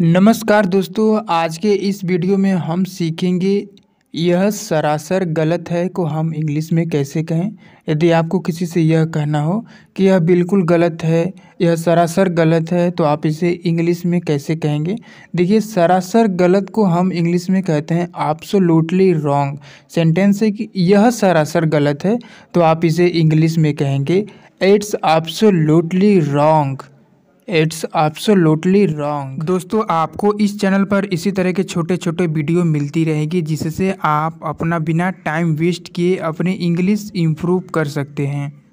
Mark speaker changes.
Speaker 1: नमस्कार दोस्तों आज के इस वीडियो में हम सीखेंगे यह सरासर गलत है को हम इंग्लिश में कैसे कहें यदि आपको किसी से यह कहना हो कि यह बिल्कुल गलत है यह सरासर गलत है तो आप इसे इंग्लिश में कैसे कहेंगे देखिए सरासर गलत को हम इंग्लिश में कहते हैं लोटली रॉन्ग सेंटेंस है कि यह सरासर गलत है तो आप इसे इंग्लिश में कहेंगे इट्स लोटली रॉन्ग इट्स एब्सोल्युटली रॉन्ग दोस्तों आपको इस चैनल पर इसी तरह के छोटे छोटे वीडियो मिलती रहेगी जिससे आप अपना बिना टाइम वेस्ट किए अपने इंग्लिश इम्प्रूव कर सकते हैं